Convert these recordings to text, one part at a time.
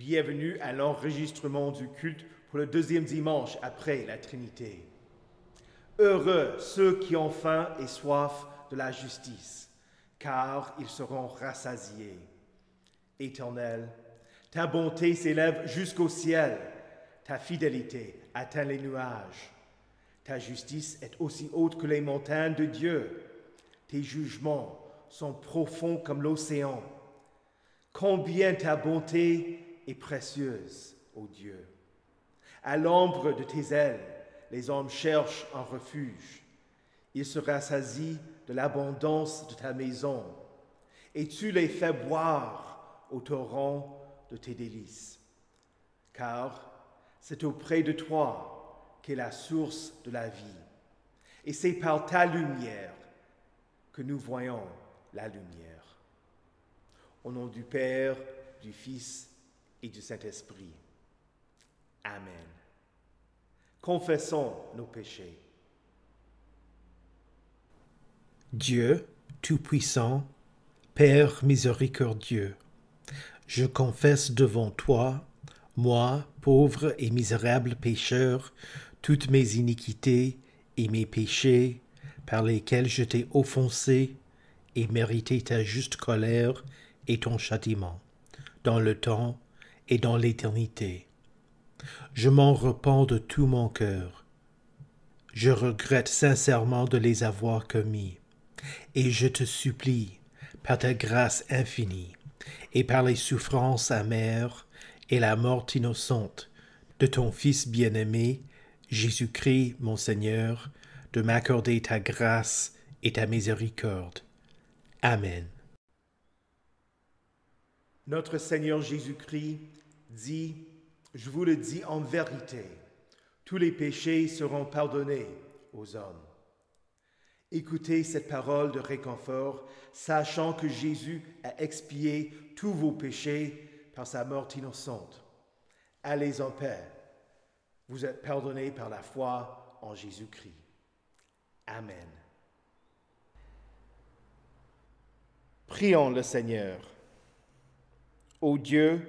Bienvenue à l'enregistrement du culte pour le deuxième dimanche après la Trinité. Heureux ceux qui ont faim et soif de la justice, car ils seront rassasiés. Éternel, ta bonté s'élève jusqu'au ciel, ta fidélité atteint les nuages. Ta justice est aussi haute que les montagnes de Dieu. Tes jugements sont profonds comme l'océan. Combien ta bonté et précieuse, ô Dieu. À l'ombre de tes ailes, les hommes cherchent un refuge. Ils se rassasient de l'abondance de ta maison, et tu les fais boire au torrent de tes délices. Car c'est auprès de toi qu'est la source de la vie, et c'est par ta lumière que nous voyons la lumière. Au nom du Père, du Fils et du Saint-Esprit. Amen. Confessons nos péchés. Dieu Tout-Puissant, Père miséricordieux, je confesse devant toi, moi, pauvre et misérable pécheur, toutes mes iniquités et mes péchés par lesquels je t'ai offensé et mérité ta juste colère et ton châtiment, dans le temps et dans l'éternité. Je m'en repens de tout mon cœur. Je regrette sincèrement de les avoir commis, et je te supplie, par ta grâce infinie, et par les souffrances amères et la mort innocente de ton Fils bien-aimé, Jésus-Christ, mon Seigneur, de m'accorder ta grâce et ta miséricorde. Amen. Notre Seigneur Jésus-Christ dit, je vous le dis en vérité, tous les péchés seront pardonnés aux hommes. Écoutez cette parole de réconfort, sachant que Jésus a expié tous vos péchés par sa mort innocente. Allez en paix. Vous êtes pardonnés par la foi en Jésus-Christ. Amen. Prions le Seigneur. Ô Dieu,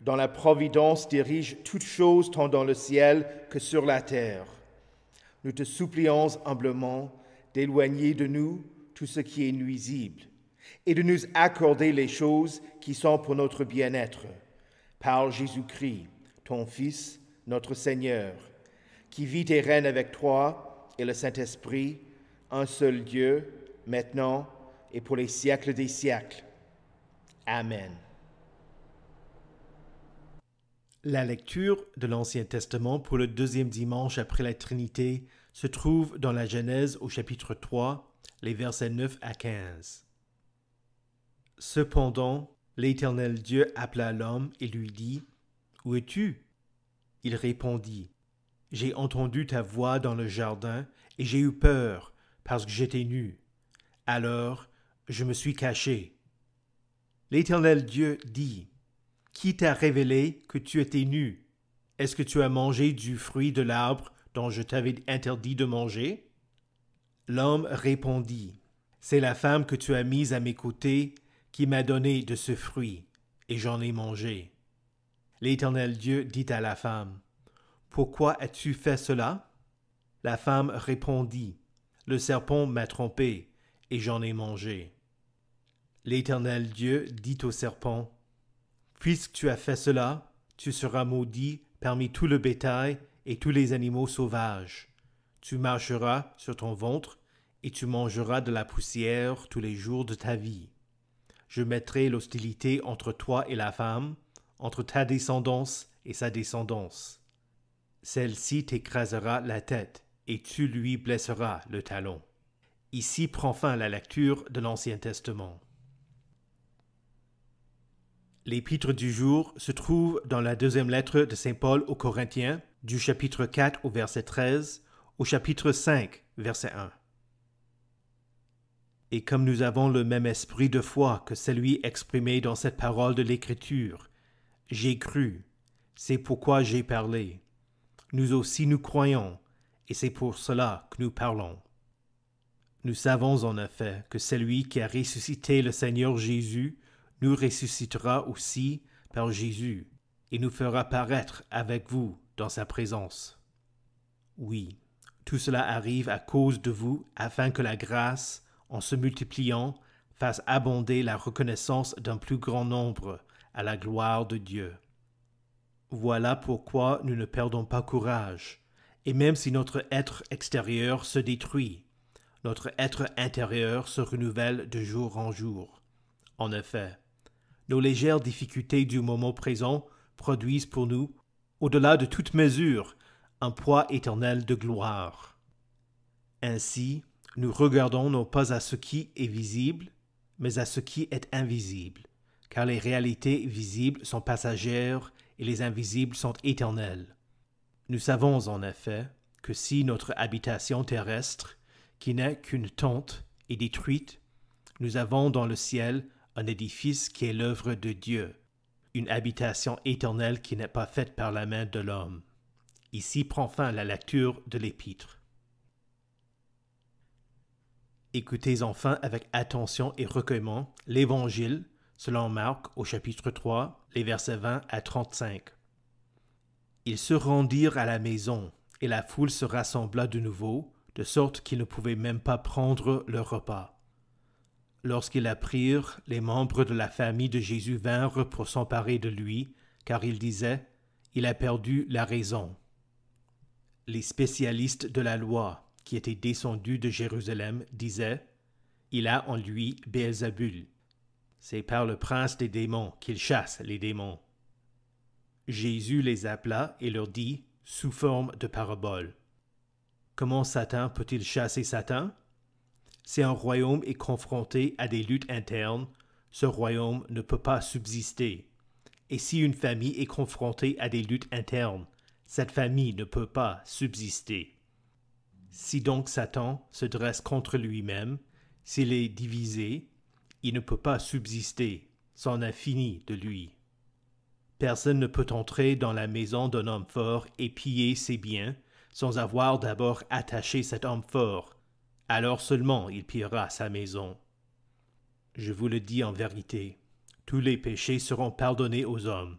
dans la providence dirige toutes choses tant dans le ciel que sur la terre. Nous te supplions humblement d'éloigner de nous tout ce qui est nuisible et de nous accorder les choses qui sont pour notre bien-être. Par Jésus-Christ, ton Fils, notre Seigneur, qui vit et règne avec toi et le Saint-Esprit, un seul Dieu, maintenant et pour les siècles des siècles. Amen. La lecture de l'Ancien Testament pour le deuxième dimanche après la Trinité se trouve dans la Genèse au chapitre 3, les versets 9 à 15. Cependant, l'Éternel Dieu appela l'homme et lui dit, Où es-tu Il répondit, J'ai entendu ta voix dans le jardin, et j'ai eu peur, parce que j'étais nu. Alors, je me suis caché. L'Éternel Dieu dit, qui t'a révélé que tu étais nu Est-ce que tu as mangé du fruit de l'arbre dont je t'avais interdit de manger L'homme répondit, C'est la femme que tu as mise à mes côtés qui m'a donné de ce fruit, et j'en ai mangé. L'Éternel Dieu dit à la femme, Pourquoi as-tu fait cela La femme répondit, Le serpent m'a trompé, et j'en ai mangé. L'Éternel Dieu dit au serpent, Puisque tu as fait cela, tu seras maudit parmi tout le bétail et tous les animaux sauvages. Tu marcheras sur ton ventre et tu mangeras de la poussière tous les jours de ta vie. Je mettrai l'hostilité entre toi et la femme, entre ta descendance et sa descendance. Celle-ci t'écrasera la tête, et tu lui blesseras le talon. Ici prend fin la lecture de l'Ancien Testament. L'épître du jour se trouve dans la deuxième lettre de Saint Paul aux Corinthiens, du chapitre 4 au verset 13 au chapitre 5, verset 1. Et comme nous avons le même esprit de foi que celui exprimé dans cette parole de l'Écriture, j'ai cru, c'est pourquoi j'ai parlé. Nous aussi nous croyons, et c'est pour cela que nous parlons. Nous savons en effet que celui qui a ressuscité le Seigneur Jésus nous ressuscitera aussi par Jésus et nous fera paraître avec vous dans sa présence. Oui, tout cela arrive à cause de vous, afin que la grâce, en se multipliant, fasse abonder la reconnaissance d'un plus grand nombre à la gloire de Dieu. Voilà pourquoi nous ne perdons pas courage, et même si notre être extérieur se détruit, notre être intérieur se renouvelle de jour en jour. En effet, nos légères difficultés du moment présent produisent pour nous, au-delà de toute mesure, un poids éternel de gloire. Ainsi, nous regardons non pas à ce qui est visible, mais à ce qui est invisible, car les réalités visibles sont passagères et les invisibles sont éternelles. Nous savons en effet que si notre habitation terrestre, qui n'est qu'une tente, est détruite, nous avons dans le ciel un édifice qui est l'œuvre de Dieu, une habitation éternelle qui n'est pas faite par la main de l'homme. Ici prend fin la lecture de l'épître. Écoutez enfin avec attention et recueillement l'Évangile selon Marc au chapitre 3, les versets 20 à 35. Ils se rendirent à la maison, et la foule se rassembla de nouveau, de sorte qu'ils ne pouvaient même pas prendre leur repas. Lorsqu'ils apprirent, les membres de la famille de Jésus vinrent pour s'emparer de lui, car ils disaient Il a perdu la raison. Les spécialistes de la loi, qui étaient descendus de Jérusalem, disaient Il a en lui Béelzabul. C'est par le prince des démons qu'il chasse les démons. Jésus les appela et leur dit, sous forme de parabole Comment Satan peut-il chasser Satan si un royaume est confronté à des luttes internes, ce royaume ne peut pas subsister. Et si une famille est confrontée à des luttes internes, cette famille ne peut pas subsister. Si donc Satan se dresse contre lui-même, s'il est divisé, il ne peut pas subsister, c'en a fini de lui. Personne ne peut entrer dans la maison d'un homme fort et piller ses biens sans avoir d'abord attaché cet homme fort alors seulement il pillera sa maison. Je vous le dis en vérité, tous les péchés seront pardonnés aux hommes,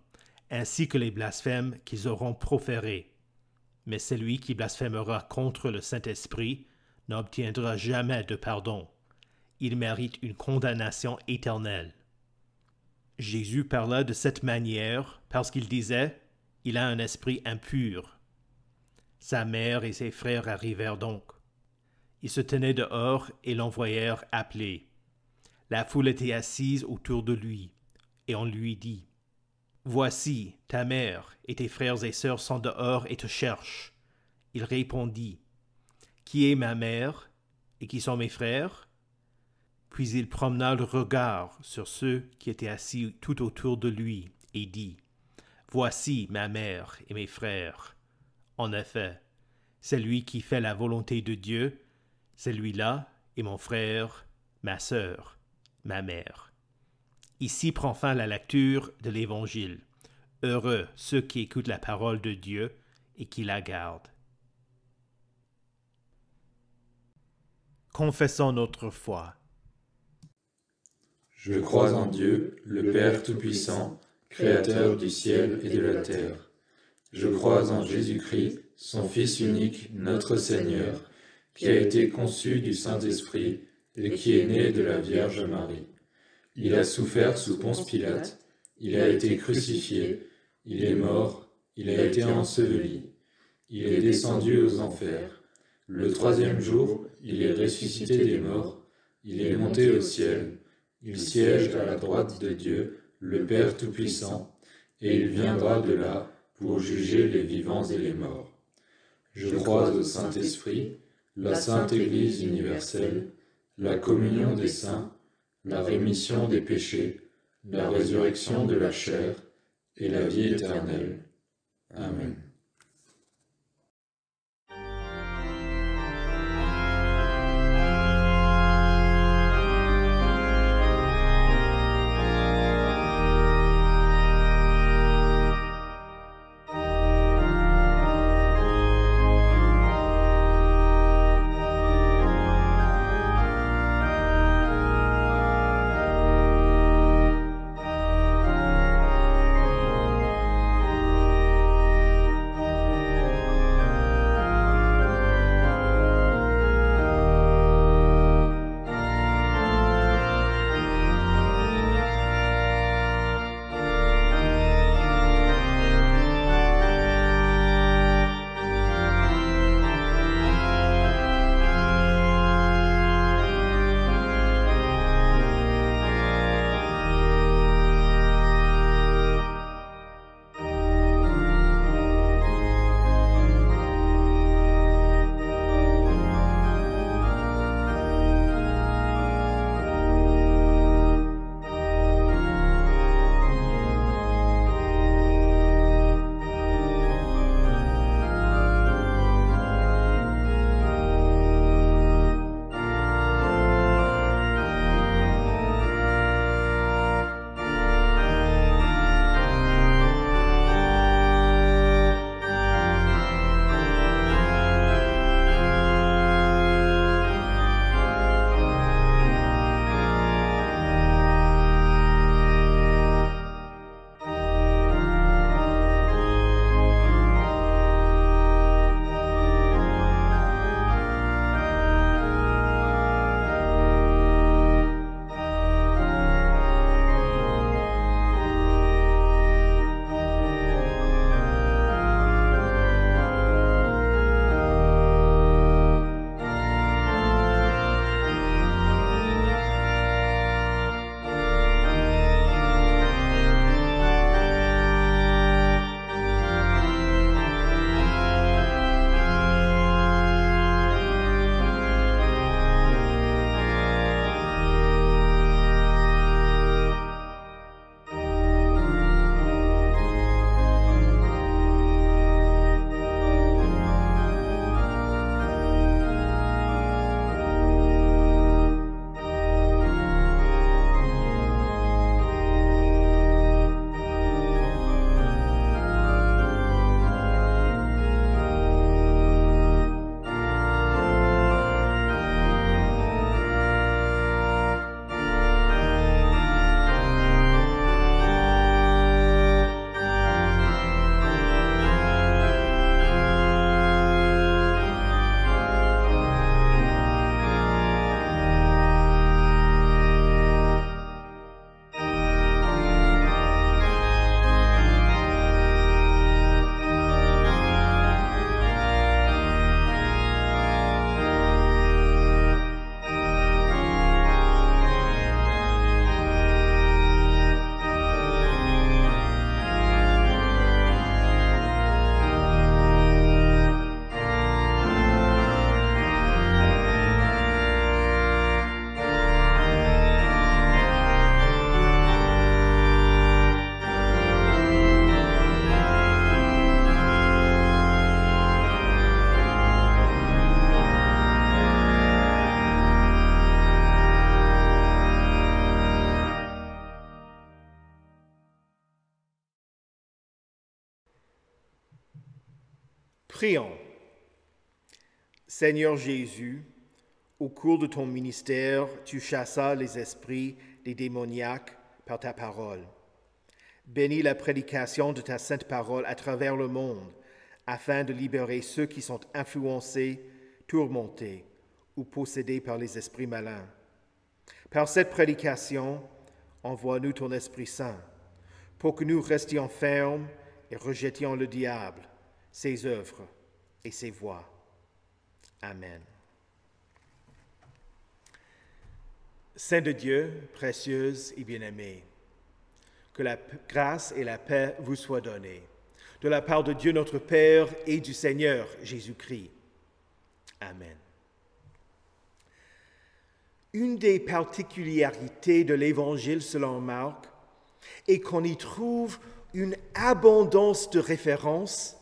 ainsi que les blasphèmes qu'ils auront proférés. Mais celui qui blasphémera contre le Saint-Esprit n'obtiendra jamais de pardon. Il mérite une condamnation éternelle. Jésus parla de cette manière parce qu'il disait Il a un esprit impur. Sa mère et ses frères arrivèrent donc. Ils se tenaient dehors et l'envoyèrent appeler. La foule était assise autour de lui, et on lui dit Voici, ta mère et tes frères et sœurs sont dehors et te cherchent. Il répondit Qui est ma mère et qui sont mes frères Puis il promena le regard sur ceux qui étaient assis tout autour de lui et dit Voici ma mère et mes frères. En effet, c'est lui qui fait la volonté de Dieu celui-là est mon frère, ma sœur, ma mère. Ici prend fin la lecture de l'Évangile. Heureux ceux qui écoutent la parole de Dieu et qui la gardent. Confessons notre foi. Je crois en Dieu, le Père Tout-Puissant, Créateur du ciel et de la terre. Je crois en Jésus-Christ, son Fils unique, notre Seigneur qui a été conçu du Saint-Esprit et qui est né de la Vierge Marie. Il a souffert sous Ponce Pilate, il a été crucifié, il est mort, il a été enseveli, il est descendu aux enfers. Le troisième jour, il est ressuscité des morts, il est monté au ciel, il siège à la droite de Dieu, le Père Tout-Puissant, et il viendra de là pour juger les vivants et les morts. Je crois au Saint-Esprit, la Sainte Église universelle, la communion des saints, la rémission des péchés, la résurrection de la chair et la vie éternelle. Amen. Prions. Seigneur Jésus, au cours de ton ministère, tu chassas les esprits des démoniaques par ta parole. Bénis la prédication de ta sainte parole à travers le monde, afin de libérer ceux qui sont influencés, tourmentés ou possédés par les esprits malins. Par cette prédication, envoie-nous ton Esprit Saint, pour que nous restions fermes et rejetions le diable ses œuvres et ses voix. Amen. Saint de Dieu, précieuse et bien-aimée, que la grâce et la paix vous soient données, de la part de Dieu notre Père et du Seigneur Jésus-Christ. Amen. Une des particularités de l'Évangile selon Marc est qu'on y trouve une abondance de références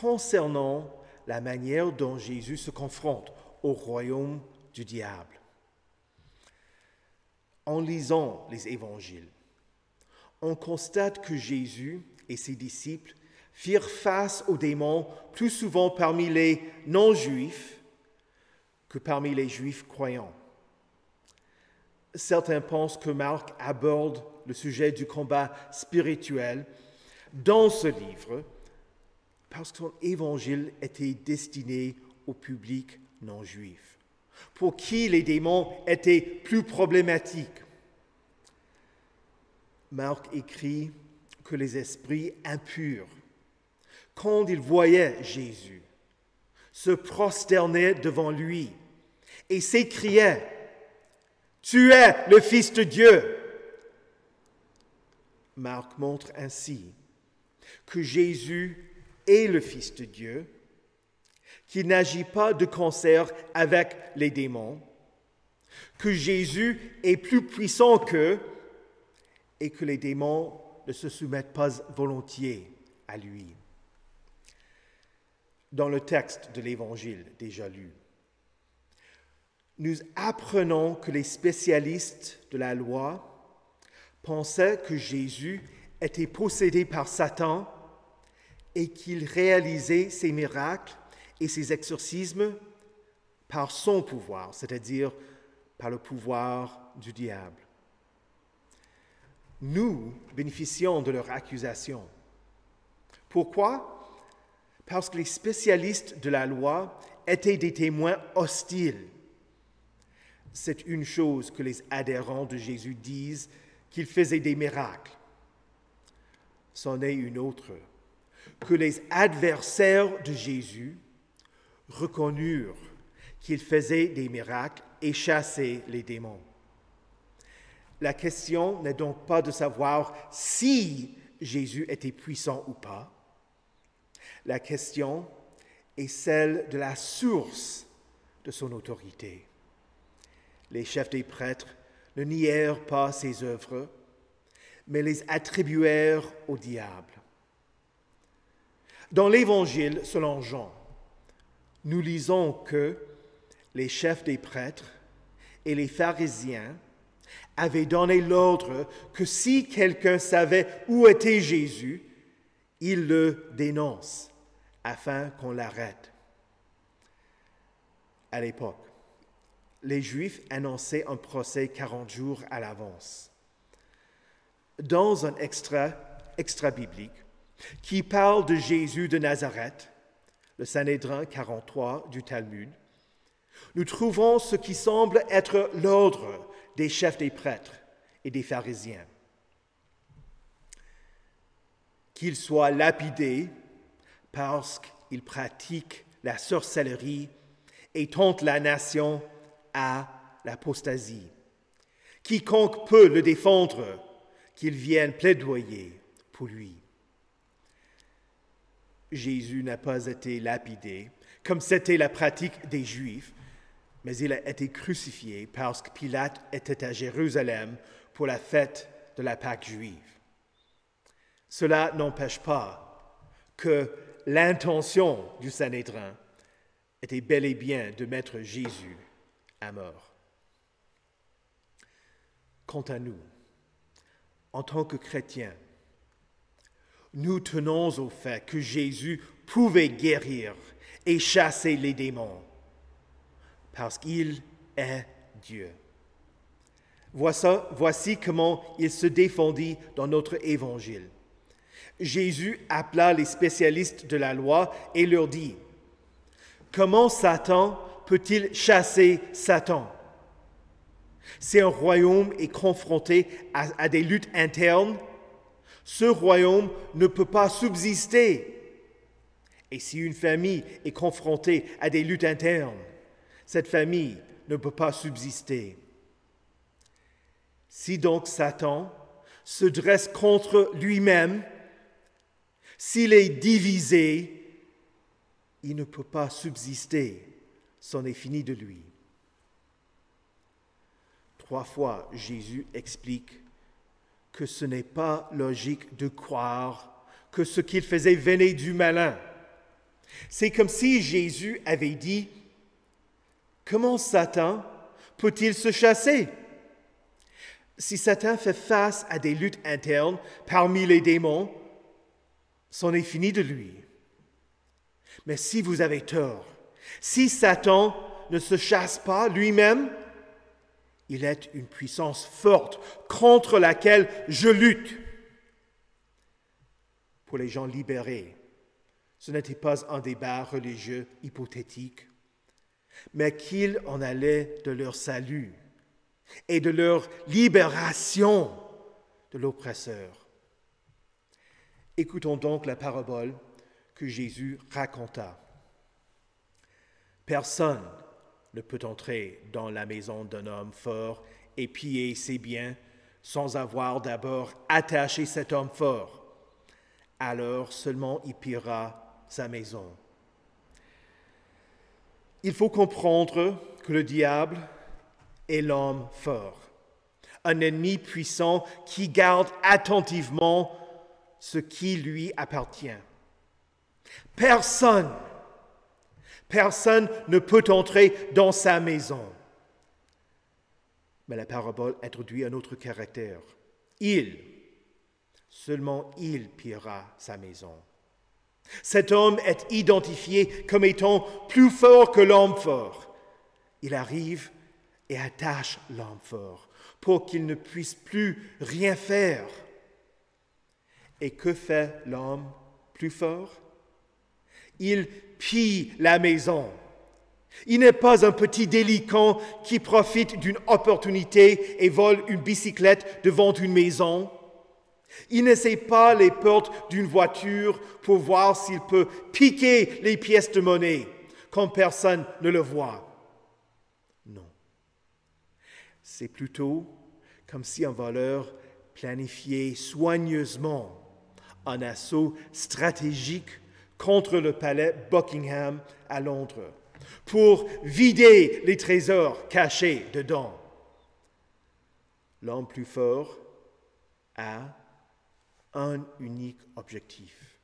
concernant la manière dont Jésus se confronte au royaume du diable. En lisant les évangiles, on constate que Jésus et ses disciples firent face aux démons plus souvent parmi les non-juifs que parmi les juifs croyants. Certains pensent que Marc aborde le sujet du combat spirituel dans ce livre parce que son évangile était destiné au public non juif, pour qui les démons étaient plus problématiques. Marc écrit que les esprits impurs, quand ils voyaient Jésus, se prosternaient devant lui et s'écriaient, Tu es le Fils de Dieu. Marc montre ainsi que Jésus et le Fils de Dieu, qui n'agit pas de concert avec les démons, que Jésus est plus puissant qu'eux et que les démons ne se soumettent pas volontiers à lui. Dans le texte de l'Évangile déjà lu, nous apprenons que les spécialistes de la loi pensaient que Jésus était possédé par Satan et qu'il réalisait ses miracles et ses exorcismes par son pouvoir, c'est-à-dire par le pouvoir du diable. Nous bénéficions de leur accusation. Pourquoi Parce que les spécialistes de la loi étaient des témoins hostiles. C'est une chose que les adhérents de Jésus disent qu'il faisait des miracles. C'en est une autre que les adversaires de Jésus reconnurent qu'il faisait des miracles et chassait les démons. La question n'est donc pas de savoir si Jésus était puissant ou pas. La question est celle de la source de son autorité. Les chefs des prêtres ne nièrent pas ses œuvres, mais les attribuèrent au diable. Dans l'Évangile selon Jean, nous lisons que les chefs des prêtres et les pharisiens avaient donné l'ordre que si quelqu'un savait où était Jésus, il le dénonce afin qu'on l'arrête. À l'époque, les Juifs annonçaient un procès 40 jours à l'avance. Dans un extra, extra biblique, qui parle de Jésus de Nazareth, le Sanhédrin 43 du Talmud, nous trouvons ce qui semble être l'ordre des chefs des prêtres et des pharisiens. Qu'ils soient lapidé, parce qu'ils pratiquent la sorcellerie et tente la nation à l'apostasie. Quiconque peut le défendre, qu'il vienne plaidoyer pour lui. Jésus n'a pas été lapidé, comme c'était la pratique des Juifs, mais il a été crucifié parce que Pilate était à Jérusalem pour la fête de la Pâque juive. Cela n'empêche pas que l'intention du Sanhédrin était bel et bien de mettre Jésus à mort. Quant à nous, en tant que chrétiens, nous tenons au fait que Jésus pouvait guérir et chasser les démons, parce qu'il est Dieu. Voici, comment il se défendit dans notre évangile. Jésus appela les spécialistes de la loi et leur dit, Comment Satan peut-il chasser Satan Si un royaume est confronté à, à des luttes internes, ce royaume ne peut pas subsister. Et si une famille est confrontée à des luttes internes, cette famille ne peut pas subsister. Si donc Satan se dresse contre lui-même, s'il est divisé, il ne peut pas subsister, c'en est fini de lui. Trois fois, Jésus explique que ce n'est pas logique de croire que ce qu'il faisait venait du malin. C'est comme si Jésus avait dit, comment Satan peut-il se chasser Si Satan fait face à des luttes internes parmi les démons, c'en est fini de lui. Mais si vous avez tort, si Satan ne se chasse pas lui-même, il est une puissance forte contre laquelle je lutte. Pour les gens libérés, ce n'était pas un débat religieux hypothétique, mais qu'il en allait de leur salut et de leur libération de l'oppresseur. Écoutons donc la parabole que Jésus raconta. Personne ne peut entrer dans la maison d'un homme fort et piller ses biens sans avoir d'abord attaché cet homme fort. Alors seulement il pillera sa maison. Il faut comprendre que le diable est l'homme fort, un ennemi puissant qui garde attentivement ce qui lui appartient. Personne Personne ne peut entrer dans sa maison. Mais la parabole introduit un autre caractère. Il, seulement il pillera sa maison. Cet homme est identifié comme étant plus fort que l'homme fort. Il arrive et attache l'homme fort pour qu'il ne puisse plus rien faire. Et que fait l'homme plus fort il pille la maison. Il n'est pas un petit délinquant qui profite d'une opportunité et vole une bicyclette devant une maison. Il n'essaie pas les portes d'une voiture pour voir s'il peut piquer les pièces de monnaie quand personne ne le voit. Non. C'est plutôt comme si un voleur planifiait soigneusement un assaut stratégique contre le palais Buckingham à Londres pour vider les trésors cachés dedans. L'homme plus fort a un unique objectif.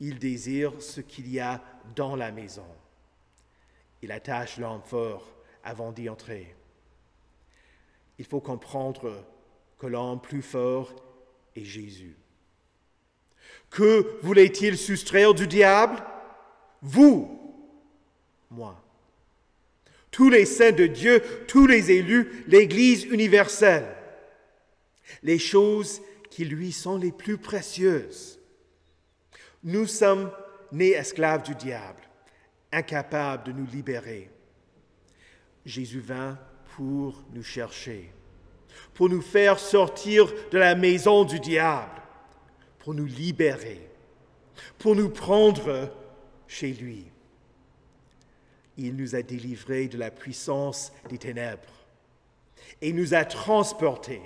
Il désire ce qu'il y a dans la maison. Il attache l'homme fort avant d'y entrer. Il faut comprendre que l'homme plus fort est Jésus. Que voulait-il soustraire du diable Vous, moi. Tous les saints de Dieu, tous les élus, l'Église universelle. Les choses qui lui sont les plus précieuses. Nous sommes nés esclaves du diable, incapables de nous libérer. Jésus vint pour nous chercher, pour nous faire sortir de la maison du diable pour nous libérer, pour nous prendre chez lui. Il nous a délivrés de la puissance des ténèbres et nous a transportés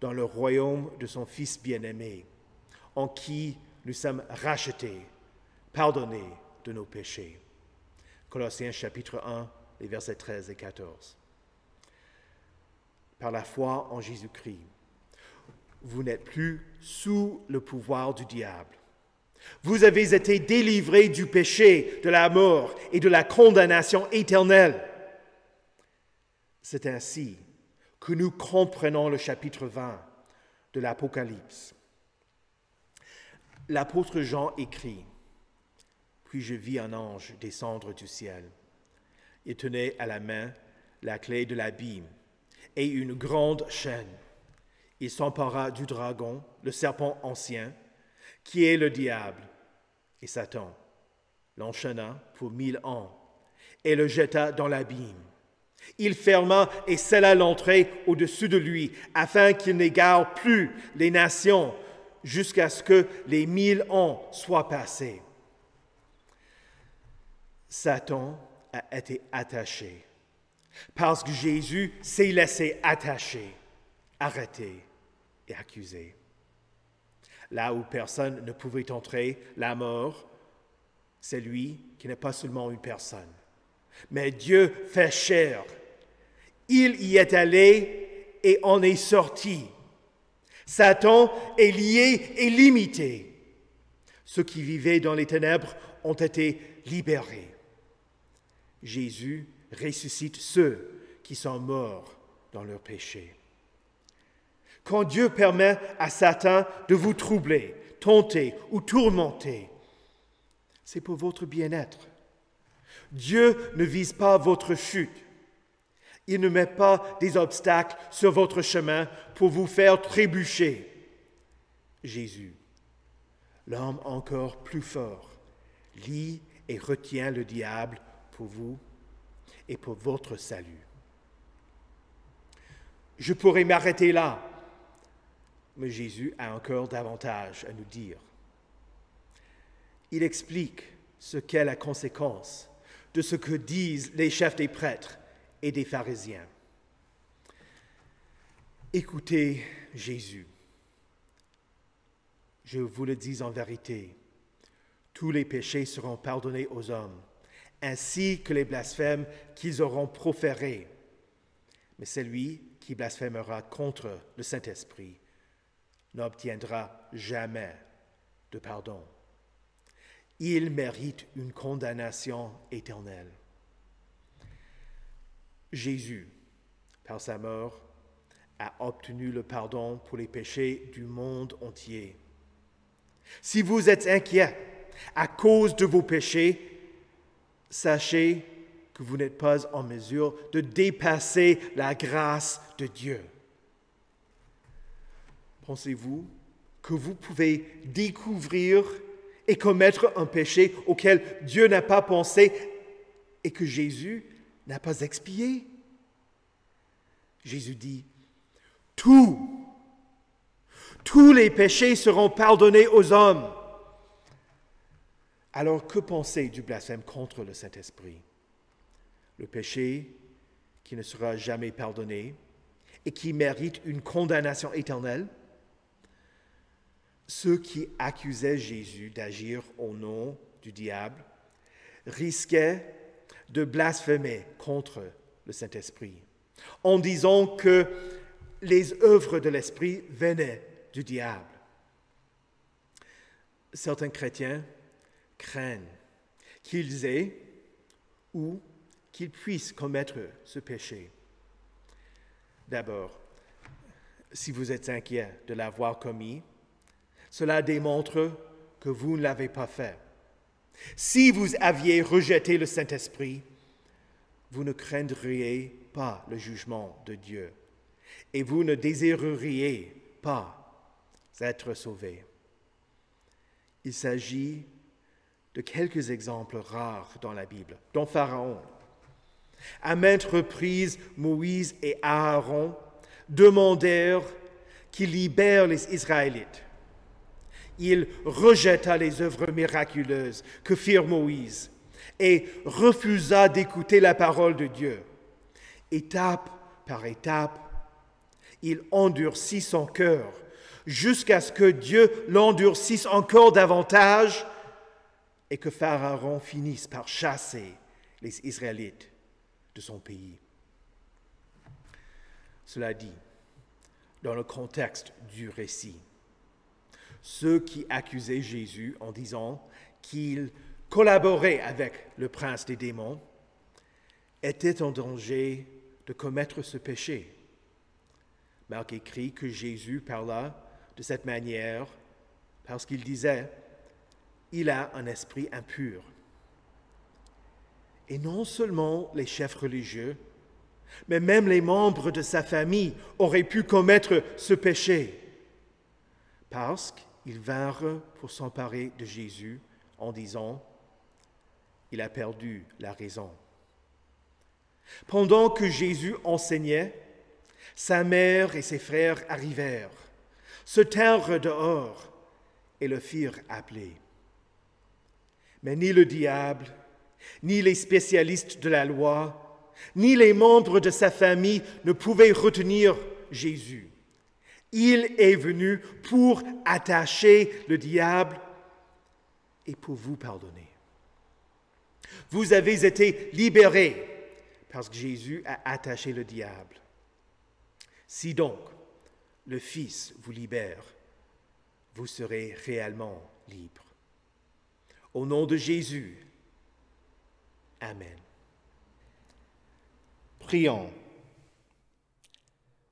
dans le royaume de son Fils bien-aimé, en qui nous sommes rachetés, pardonnés de nos péchés. Colossiens chapitre 1, les versets 13 et 14. Par la foi en Jésus-Christ, vous n'êtes plus sous le pouvoir du diable. Vous avez été délivrés du péché, de la mort et de la condamnation éternelle. C'est ainsi que nous comprenons le chapitre 20 de l'Apocalypse. L'apôtre Jean écrit, Puis je vis un ange descendre du ciel. et tenait à la main la clé de l'abîme et une grande chaîne il s'empara du dragon, le serpent ancien, qui est le diable, et Satan l'enchaîna pour mille ans et le jeta dans l'abîme. Il ferma et scella l'entrée au-dessus de lui, afin qu'il n'égare plus les nations jusqu'à ce que les mille ans soient passés. Satan a été attaché, parce que Jésus s'est laissé attacher, arrêter accusé. Là où personne ne pouvait entrer, la mort, c'est lui qui n'est pas seulement une personne, mais Dieu fait chair. Il y est allé et en est sorti. Satan est lié et limité. Ceux qui vivaient dans les ténèbres ont été libérés. Jésus ressuscite ceux qui sont morts dans leur péché quand Dieu permet à Satan de vous troubler, tenter ou tourmenter, c'est pour votre bien-être. Dieu ne vise pas votre chute. Il ne met pas des obstacles sur votre chemin pour vous faire trébucher. Jésus, l'homme encore plus fort, lit et retient le diable pour vous et pour votre salut. Je pourrais m'arrêter là mais Jésus a encore davantage à nous dire. Il explique ce qu'est la conséquence de ce que disent les chefs des prêtres et des pharisiens. Écoutez Jésus. Je vous le dis en vérité, tous les péchés seront pardonnés aux hommes, ainsi que les blasphèmes qu'ils auront proférés. Mais celui qui blasphémera contre le Saint-Esprit n'obtiendra jamais de pardon. Il mérite une condamnation éternelle. Jésus, par sa mort, a obtenu le pardon pour les péchés du monde entier. Si vous êtes inquiet à cause de vos péchés, sachez que vous n'êtes pas en mesure de dépasser la grâce de Dieu. Pensez-vous que vous pouvez découvrir et commettre un péché auquel Dieu n'a pas pensé et que Jésus n'a pas expié Jésus dit, tout, tous les péchés seront pardonnés aux hommes. Alors que penser du blasphème contre le Saint-Esprit Le péché qui ne sera jamais pardonné et qui mérite une condamnation éternelle ceux qui accusaient Jésus d'agir au nom du diable risquaient de blasphémer contre le Saint-Esprit en disant que les œuvres de l'Esprit venaient du diable. Certains chrétiens craignent qu'ils aient ou qu'ils puissent commettre ce péché. D'abord, si vous êtes inquiet de l'avoir commis, cela démontre que vous ne l'avez pas fait. Si vous aviez rejeté le Saint-Esprit, vous ne craindriez pas le jugement de Dieu et vous ne désireriez pas être sauvés. Il s'agit de quelques exemples rares dans la Bible, dont Pharaon. À maintes reprises, Moïse et Aaron demandèrent qu'ils libèrent les Israélites il rejeta les œuvres miraculeuses que firent Moïse et refusa d'écouter la parole de Dieu. Étape par étape, il endurcit son cœur jusqu'à ce que Dieu l'endurcisse encore davantage et que Pharaon finisse par chasser les Israélites de son pays. Cela dit, dans le contexte du récit, ceux qui accusaient Jésus en disant qu'il collaborait avec le prince des démons, étaient en danger de commettre ce péché. Marc écrit que Jésus parla de cette manière parce qu'il disait, il a un esprit impur. Et non seulement les chefs religieux, mais même les membres de sa famille auraient pu commettre ce péché parce que, ils vinrent pour s'emparer de Jésus en disant, Il a perdu la raison. Pendant que Jésus enseignait, sa mère et ses frères arrivèrent, se tinrent dehors et le firent appeler. Mais ni le diable, ni les spécialistes de la loi, ni les membres de sa famille ne pouvaient retenir Jésus. Il est venu pour attacher le diable et pour vous pardonner. Vous avez été libérés parce que Jésus a attaché le diable. Si donc le Fils vous libère, vous serez réellement libre. Au nom de Jésus, Amen. Prions.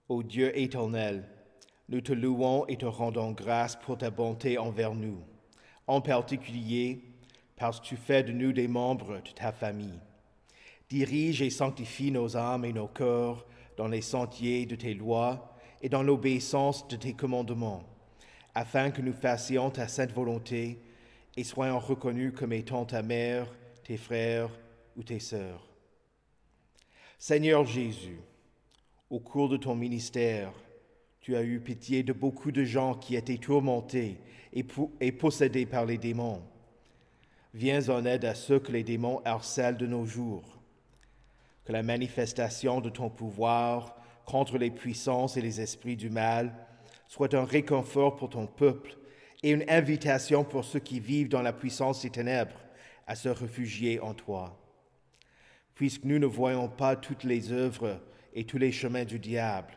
au Dieu éternel, nous te louons et te rendons grâce pour ta bonté envers nous, en particulier parce que tu fais de nous des membres de ta famille. Dirige et sanctifie nos âmes et nos corps dans les sentiers de tes lois et dans l'obéissance de tes commandements, afin que nous fassions ta sainte volonté et soyons reconnus comme étant ta mère, tes frères ou tes sœurs. Seigneur Jésus, au cours de ton ministère, tu as eu pitié de beaucoup de gens qui étaient tourmentés et, possédés par les démons. Viens en aide à ceux que les démons harcèlent de nos jours. Que la manifestation de ton pouvoir contre les puissances et les esprits du mal soit un réconfort pour ton peuple et une invitation pour ceux qui vivent dans la puissance des ténèbres à se réfugier en toi. Puisque nous ne voyons pas toutes les œuvres et tous les chemins du diable,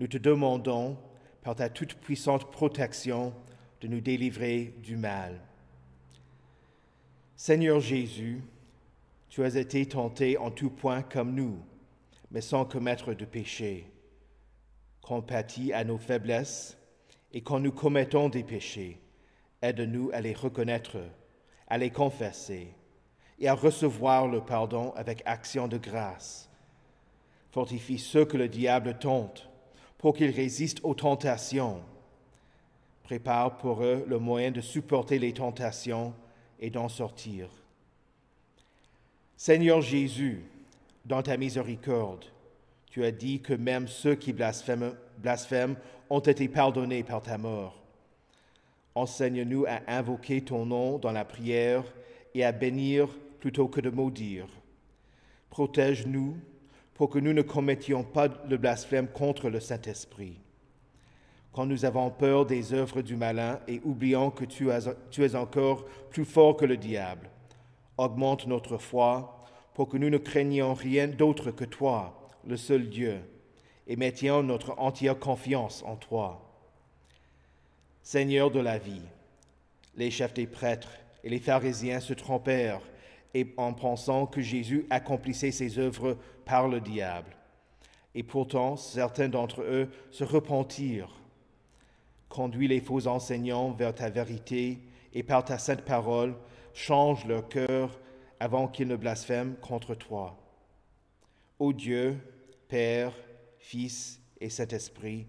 nous te demandons, par ta toute-puissante protection, de nous délivrer du mal. Seigneur Jésus, tu as été tenté en tout point comme nous, mais sans commettre de péché. Compatis à nos faiblesses et quand nous commettons des péchés, aide-nous à les reconnaître, à les confesser et à recevoir le pardon avec action de grâce. Fortifie ceux que le diable tente pour qu'ils résistent aux tentations. Prépare pour eux le moyen de supporter les tentations et d'en sortir. Seigneur Jésus, dans ta miséricorde, tu as dit que même ceux qui blasphèment, blasphèment ont été pardonnés par ta mort. Enseigne-nous à invoquer ton nom dans la prière et à bénir plutôt que de maudire. Protège-nous pour que nous ne commettions pas le blasphème contre le Saint-Esprit. Quand nous avons peur des œuvres du malin et oublions que tu, tu es encore plus fort que le diable, augmente notre foi pour que nous ne craignions rien d'autre que toi, le seul Dieu, et mettions notre entière confiance en toi. Seigneur de la vie, les chefs des prêtres et les pharisiens se trompèrent et en pensant que Jésus accomplissait ses œuvres par le diable. Et pourtant, certains d'entre eux se repentirent. Conduis les faux enseignants vers ta vérité et par ta sainte parole, change leur cœur avant qu'ils ne blasphèment contre toi. Ô Dieu, Père, Fils et Saint-Esprit,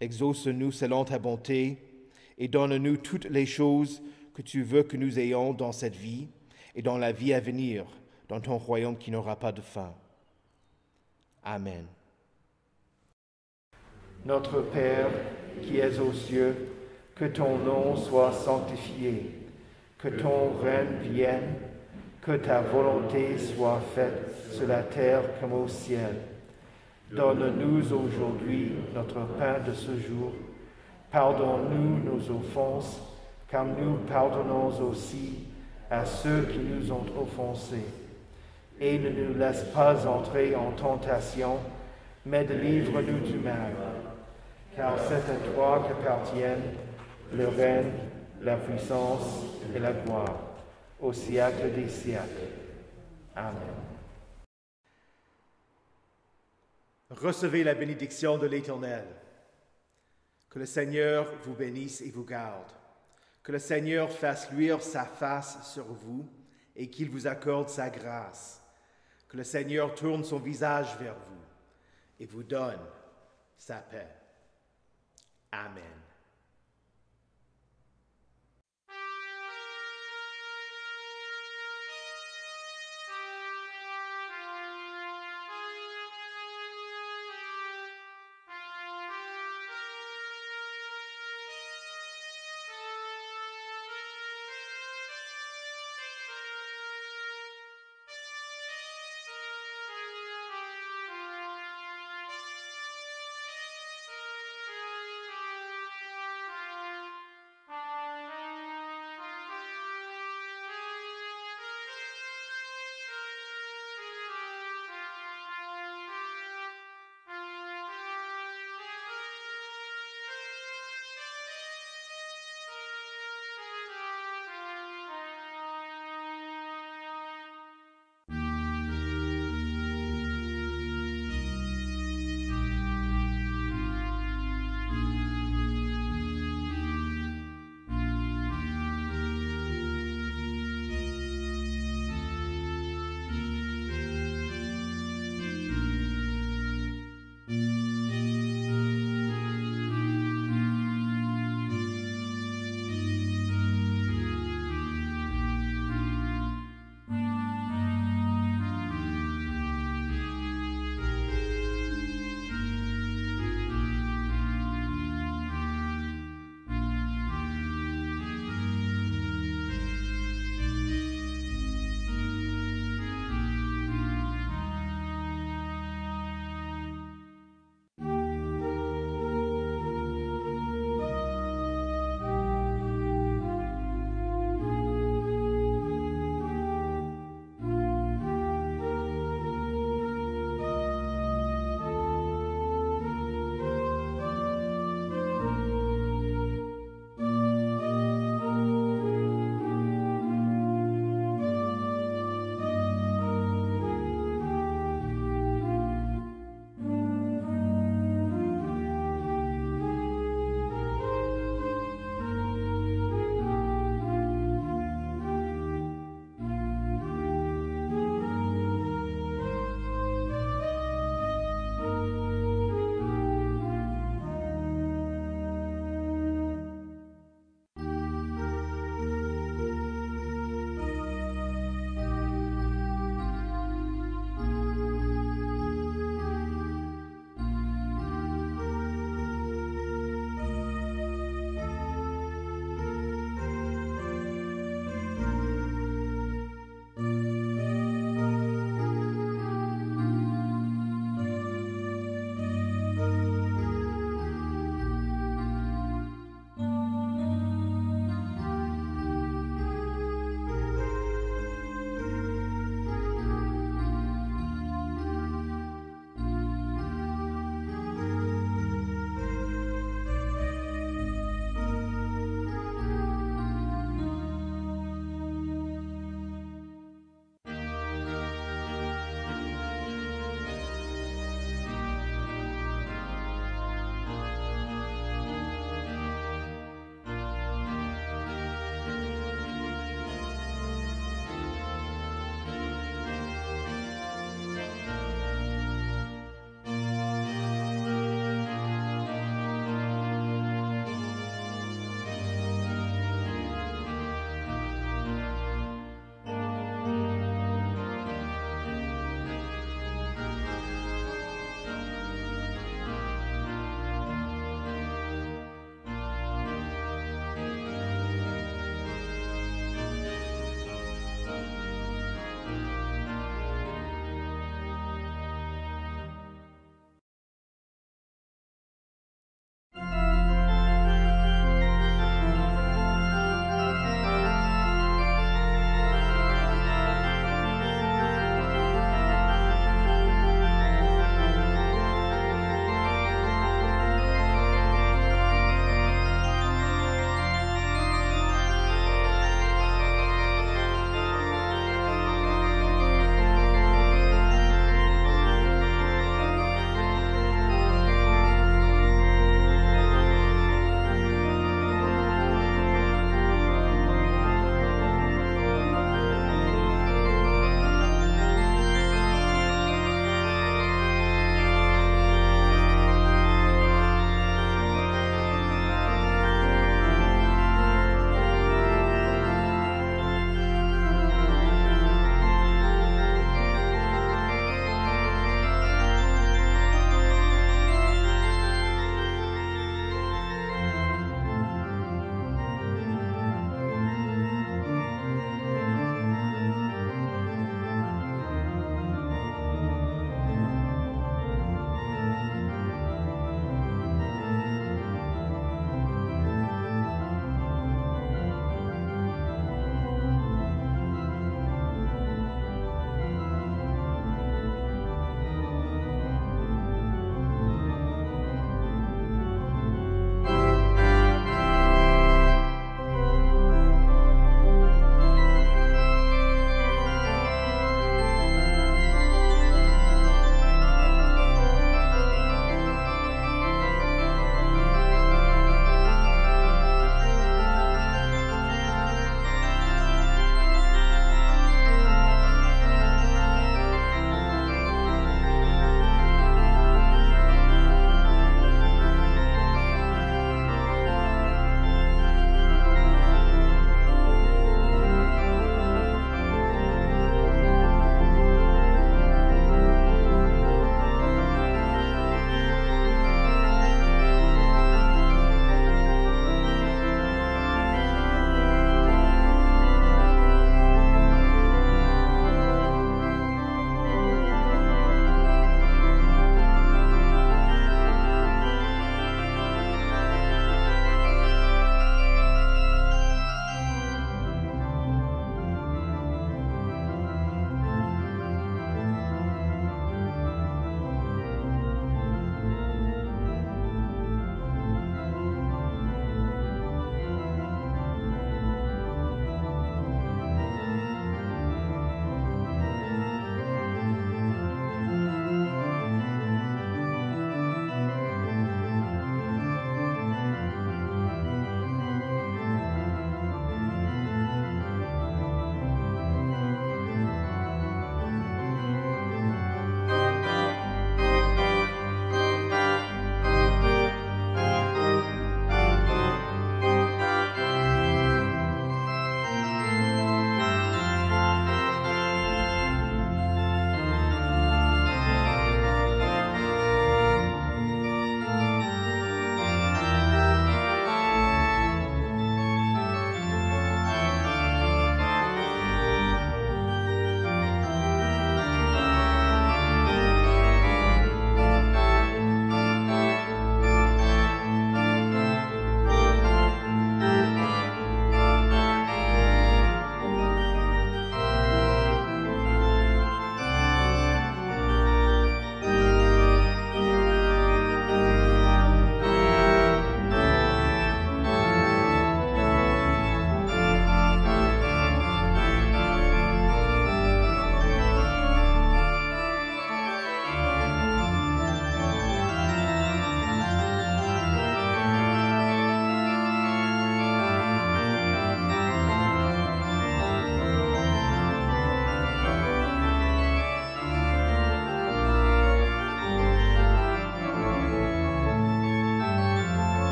exauce-nous selon ta bonté et donne-nous toutes les choses que tu veux que nous ayons dans cette vie et dans la vie à venir, dans ton royaume qui n'aura pas de fin. Amen. Notre Père, qui es aux cieux, que ton nom soit sanctifié, que ton règne vienne, que ta volonté soit faite sur la terre comme au ciel. Donne-nous aujourd'hui notre pain de ce jour. Pardonne-nous nos offenses, comme nous pardonnons aussi à ceux qui nous ont offensés. Et ne nous laisse pas entrer en tentation, mais délivre-nous du mal. Car c'est à toi qu'appartiennent le règne, la puissance et la gloire, au siècle des siècles. Amen. Recevez la bénédiction de l'Éternel. Que le Seigneur vous bénisse et vous garde. Que le Seigneur fasse luire sa face sur vous et qu'il vous accorde sa grâce. Que le Seigneur tourne son visage vers vous et vous donne sa paix. Amen.